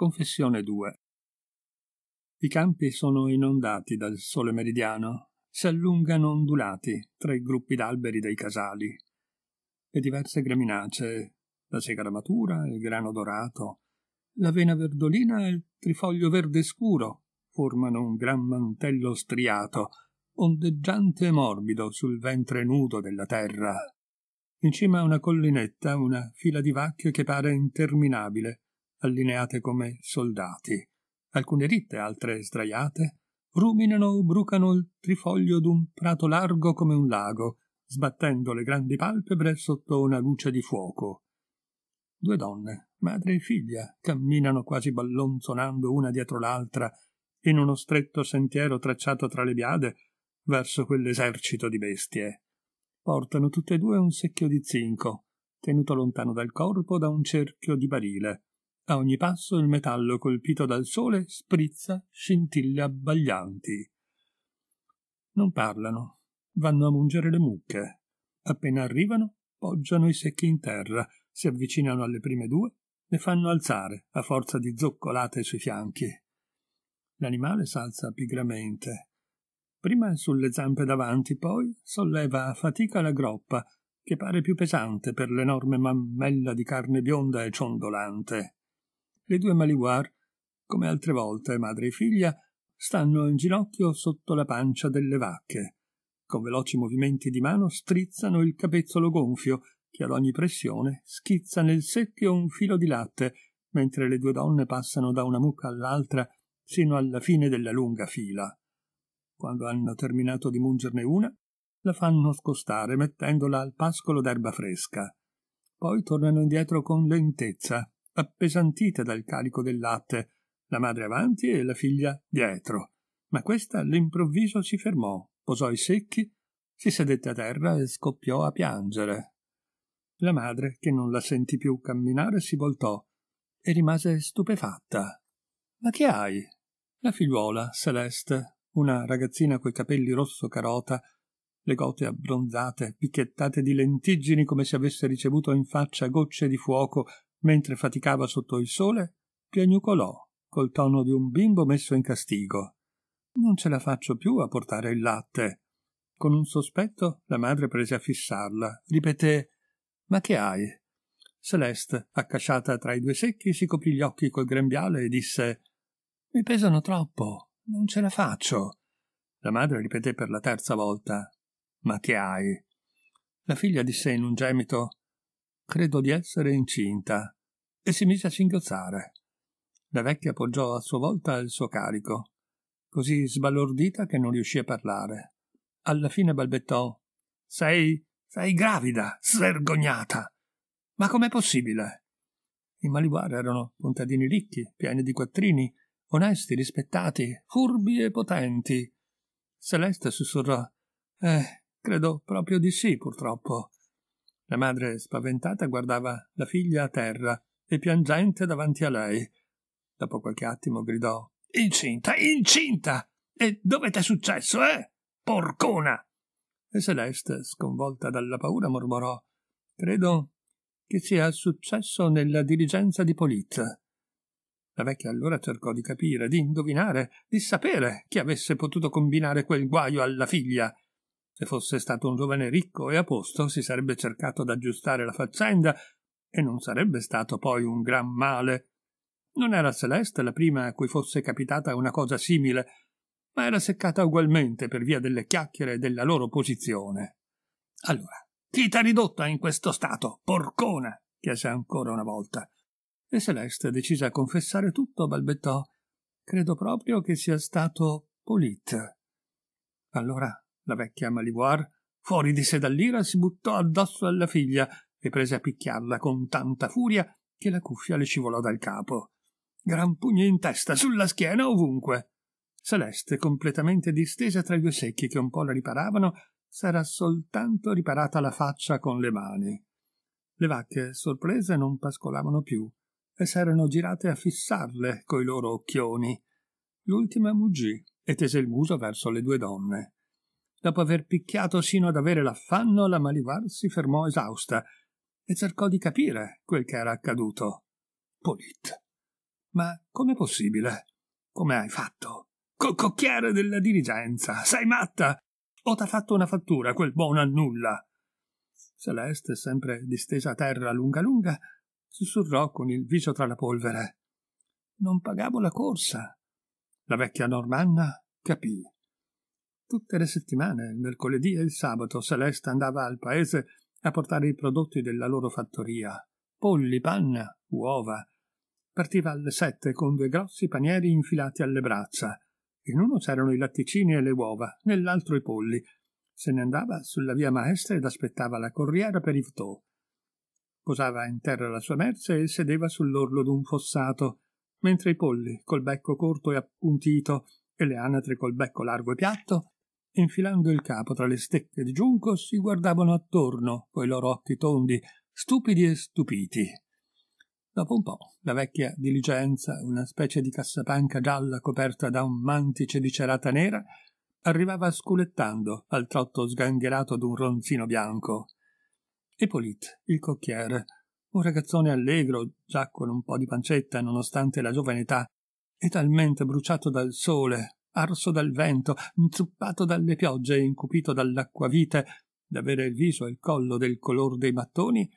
Confessione 2 I campi sono inondati dal sole meridiano, si allungano ondulati tra i gruppi d'alberi dei casali. Le diverse graminacee, la segara matura, il grano dorato, la vena verdolina e il trifoglio verde scuro formano un gran mantello striato, ondeggiante e morbido sul ventre nudo della terra. In cima a una collinetta una fila di vacche che pare interminabile, allineate come soldati. Alcune ritte, altre sdraiate, ruminano o brucano il trifoglio d'un prato largo come un lago, sbattendo le grandi palpebre sotto una luce di fuoco. Due donne, madre e figlia, camminano quasi ballonzonando una dietro l'altra in uno stretto sentiero tracciato tra le biade verso quell'esercito di bestie. Portano tutte e due un secchio di zinco, tenuto lontano dal corpo da un cerchio di barile, a ogni passo il metallo colpito dal sole sprizza scintille abbaglianti. Non parlano, vanno a mungere le mucche. Appena arrivano, poggiano i secchi in terra, si avvicinano alle prime due, le fanno alzare a forza di zoccolate sui fianchi. L'animale s'alza pigramente. Prima sulle zampe davanti, poi solleva a fatica la groppa, che pare più pesante per l'enorme mammella di carne bionda e ciondolante. Le due Maliguar, come altre volte madre e figlia, stanno in ginocchio sotto la pancia delle vacche. Con veloci movimenti di mano strizzano il capezzolo gonfio, che ad ogni pressione schizza nel secchio un filo di latte, mentre le due donne passano da una mucca all'altra sino alla fine della lunga fila. Quando hanno terminato di mungerne una, la fanno scostare mettendola al pascolo d'erba fresca. Poi tornano indietro con lentezza, appesantite dal carico del latte, la madre avanti e la figlia dietro. Ma questa all'improvviso si fermò, posò i secchi, si sedette a terra e scoppiò a piangere. La madre, che non la sentì più camminare, si voltò e rimase stupefatta. Ma che hai? La figliuola, Celeste, una ragazzina coi capelli rosso carota, le gote abbronzate, picchiettate di lentiggini come se avesse ricevuto in faccia gocce di fuoco mentre faticava sotto il sole, piagnucolò col tono di un bimbo messo in castigo. Non ce la faccio più a portare il latte. Con un sospetto la madre prese a fissarla, ripeté Ma che hai? Celeste, accasciata tra i due secchi, si coprì gli occhi col grembiale e disse Mi pesano troppo, non ce la faccio. La madre ripeté per la terza volta Ma che hai? La figlia disse in un gemito credo di essere incinta, e si mise a singhiozzare. La vecchia appoggiò a sua volta il suo carico, così sbalordita che non riuscì a parlare. Alla fine balbettò Sei. sei gravida, svergognata. Ma com'è possibile? I Maliguari erano contadini ricchi, pieni di quattrini, onesti, rispettati, furbi e potenti. Celeste sussurrò Eh, credo proprio di sì, purtroppo. La madre, spaventata, guardava la figlia a terra e piangente davanti a lei. Dopo qualche attimo gridò Incinta, incinta! E dove t'è successo, eh? Porcona! E Celeste, sconvolta dalla paura, mormorò Credo che sia successo nella dirigenza di Polizza. La vecchia allora cercò di capire, di indovinare, di sapere chi avesse potuto combinare quel guaio alla figlia. Se fosse stato un giovane ricco e a posto, si sarebbe cercato d'aggiustare la faccenda e non sarebbe stato poi un gran male. Non era Celeste la prima a cui fosse capitata una cosa simile, ma era seccata ugualmente per via delle chiacchiere e della loro posizione. Allora, chi t'ha ridotta in questo stato, porcona? chiese ancora una volta. E Celeste, decisa a confessare tutto, balbettò Credo proprio che sia stato Polit. Allora la vecchia Malivoire, fuori di sé dall'ira, si buttò addosso alla figlia e prese a picchiarla con tanta furia che la cuffia le scivolò dal capo. Gran pugno in testa, sulla schiena, ovunque. Celeste, completamente distesa tra i due secchi che un po' la riparavano, s'era soltanto riparata la faccia con le mani. Le vacche, sorprese, non pascolavano più e s'erano girate a fissarle coi loro occhioni. L'ultima muggì e tese il muso verso le due donne. Dopo aver picchiato sino ad avere l'affanno, la Malivar si fermò esausta e cercò di capire quel che era accaduto. Polit. Ma com'è possibile? Come hai fatto? Col cocchiere della dirigenza! Sei matta! O t'ha fatto una fattura, quel buon a nulla! Celeste, sempre distesa a terra lunga lunga, sussurrò con il viso tra la polvere. Non pagavo la corsa. La vecchia normanna capì. Tutte le settimane, il mercoledì e il sabato, Celeste andava al paese a portare i prodotti della loro fattoria. Polli, panna, uova. Partiva alle sette con due grossi panieri infilati alle braccia. In uno c'erano i latticini e le uova, nell'altro i polli. Se ne andava sulla via maestra ed aspettava la corriera per Yvetot. Posava in terra la sua merce e sedeva sull'orlo d'un fossato, mentre i polli, col becco corto e appuntito e le anatre col becco largo e piatto, Infilando il capo tra le stecche di giunco, si guardavano attorno coi loro occhi tondi, stupidi e stupiti. Dopo un po', la vecchia diligenza, una specie di cassapanca gialla coperta da un mantice di cerata nera, arrivava sculettando al trotto sgangherato d'un ronzino bianco. Hippolyte, il cocchiere, un ragazzone allegro, già con un po' di pancetta nonostante la giovane età, e talmente bruciato dal sole arso dal vento, inzuppato dalle piogge e incupito dall'acquavite, d'avere il viso e il collo del color dei mattoni,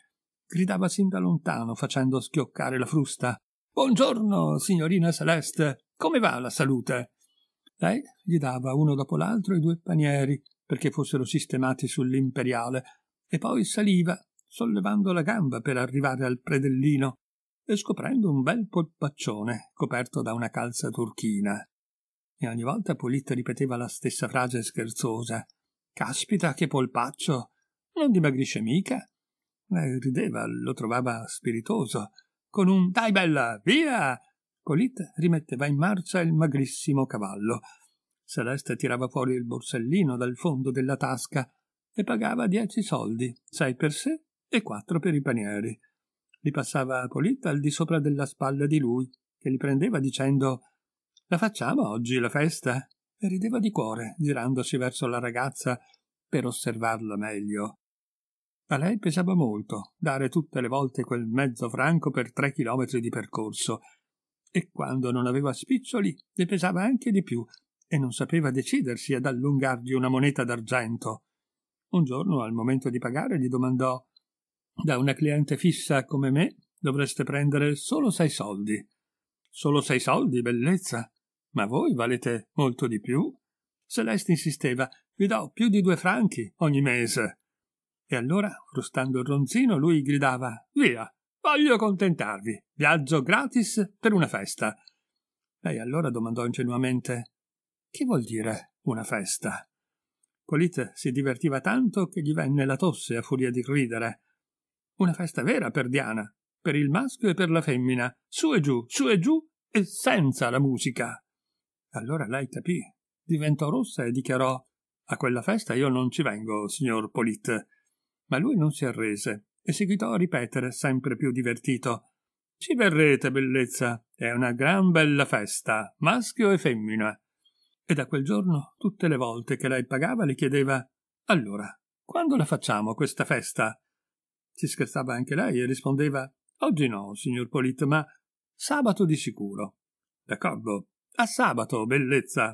gridava sin da lontano facendo schioccare la frusta. Buongiorno, signorina Celeste, come va la salute? Lei gli dava uno dopo l'altro i due panieri perché fossero sistemati sull'imperiale e poi saliva, sollevando la gamba per arrivare al predellino e scoprendo un bel polpaccione coperto da una calza turchina e ogni volta Politto ripeteva la stessa frase scherzosa. Caspita, che polpaccio! Non dimagrisce mica! E rideva, lo trovava spiritoso. Con un dai bella, via! Polit rimetteva in marcia il magrissimo cavallo. Celeste tirava fuori il borsellino dal fondo della tasca e pagava dieci soldi, sei per sé e quattro per i panieri. Li passava a Polit al di sopra della spalla di lui, che li prendeva dicendo la facciamo oggi la festa? Rideva di cuore, girandosi verso la ragazza per osservarla meglio. A lei pesava molto dare tutte le volte quel mezzo franco per tre chilometri di percorso, e quando non aveva spiccioli le pesava anche di più, e non sapeva decidersi ad allungargli una moneta d'argento. Un giorno, al momento di pagare, gli domandò Da una cliente fissa come me dovreste prendere solo sei soldi. Solo sei soldi, bellezza. Ma voi valete molto di più? Celeste insisteva, vi do più di due franchi ogni mese. E allora, frustando il ronzino, lui gridava, via, voglio contentarvi, viaggio gratis per una festa. Lei allora domandò ingenuamente, che vuol dire una festa? Polite si divertiva tanto che gli venne la tosse a furia di ridere. Una festa vera per Diana, per il maschio e per la femmina, su e giù, su e giù e senza la musica. Allora lei capì, diventò rossa e dichiarò A quella festa io non ci vengo, signor Polit. Ma lui non si arrese e seguitò a ripetere, sempre più divertito Ci verrete, bellezza, è una gran bella festa, maschio e femmina. E da quel giorno, tutte le volte che lei pagava, le chiedeva Allora, quando la facciamo questa festa? Ci scherzava anche lei e rispondeva Oggi no, signor Polit, ma sabato di sicuro. D'accordo, a sabato, bellezza!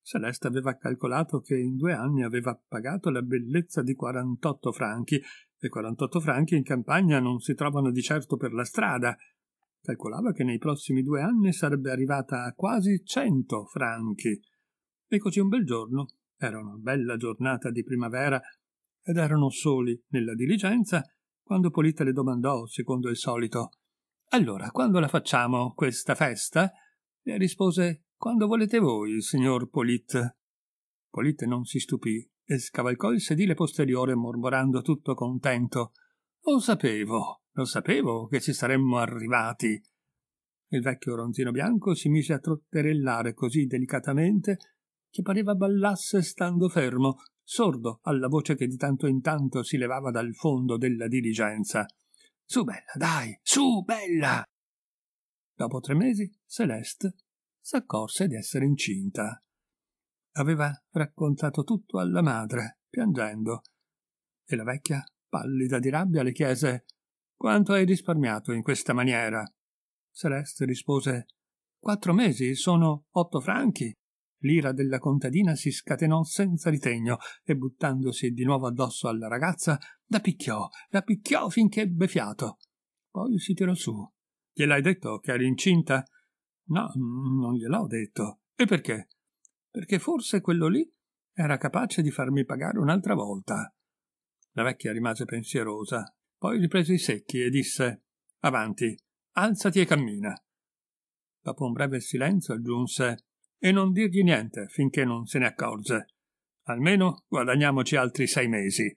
Celeste aveva calcolato che in due anni aveva pagato la bellezza di 48 franchi, e 48 franchi in campagna non si trovano di certo per la strada. Calcolava che nei prossimi due anni sarebbe arrivata a quasi 100 franchi. E così un bel giorno, era una bella giornata di primavera, ed erano soli nella diligenza, quando Polita le domandò, secondo il solito, Allora, quando la facciamo, questa festa? e rispose Quando volete voi, signor Polit. Polit non si stupì e scavalcò il sedile posteriore mormorando tutto contento. Lo sapevo, lo sapevo che ci saremmo arrivati. Il vecchio ronzino bianco si mise a trotterellare così delicatamente che pareva ballasse stando fermo, sordo alla voce che di tanto in tanto si levava dal fondo della diligenza. Su bella, dai, su bella! Dopo tre mesi, Celeste s'accorse di essere incinta. Aveva raccontato tutto alla madre, piangendo, e la vecchia, pallida di rabbia, le chiese «Quanto hai risparmiato in questa maniera?» Celeste rispose «Quattro mesi, sono otto franchi». L'ira della contadina si scatenò senza ritegno e buttandosi di nuovo addosso alla ragazza, la picchiò, la picchiò finché ebbe fiato. Poi si tirò su Gliel'hai detto che eri incinta? No, non gliel'ho detto. E perché? Perché forse quello lì era capace di farmi pagare un'altra volta. La vecchia rimase pensierosa, poi riprese i secchi e disse Avanti, alzati e cammina. Dopo un breve silenzio aggiunse E non dirgli niente finché non se ne accorge. Almeno guadagniamoci altri sei mesi.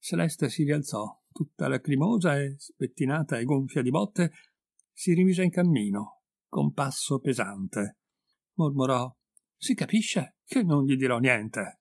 Celeste si rialzò, tutta lacrimosa e spettinata e gonfia di botte, si rimise in cammino, con passo pesante. Mormorò: Si capisce che non gli dirò niente.